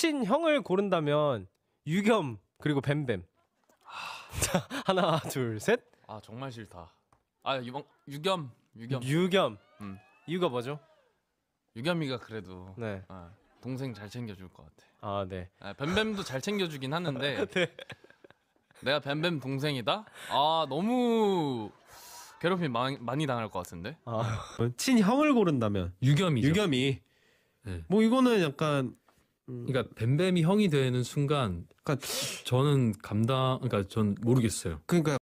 친형을 고른다면 유겸 그리고 뱀뱀. 자 아. 하나 둘 셋. 아 정말 싫다. 아 유방 유겸 유겸 유겸. 음. 이유가 뭐죠? 유겸이가 그래도 네. 아, 동생 잘 챙겨줄 것 같아. 아 네. 아, 뱀뱀도 잘 챙겨주긴 하는데 네. 내가 뱀뱀 동생이다? 아 너무 괴롭힘 많이, 많이 당할 것 같은데. 아 친형을 고른다면 유겸이 유겸이. 네. 뭐 이거는 약간 음. 그러니까 뱀뱀이 형이 되는 순간 그러니까 저는 감당 그러니까 전 모르겠어요. 그러니까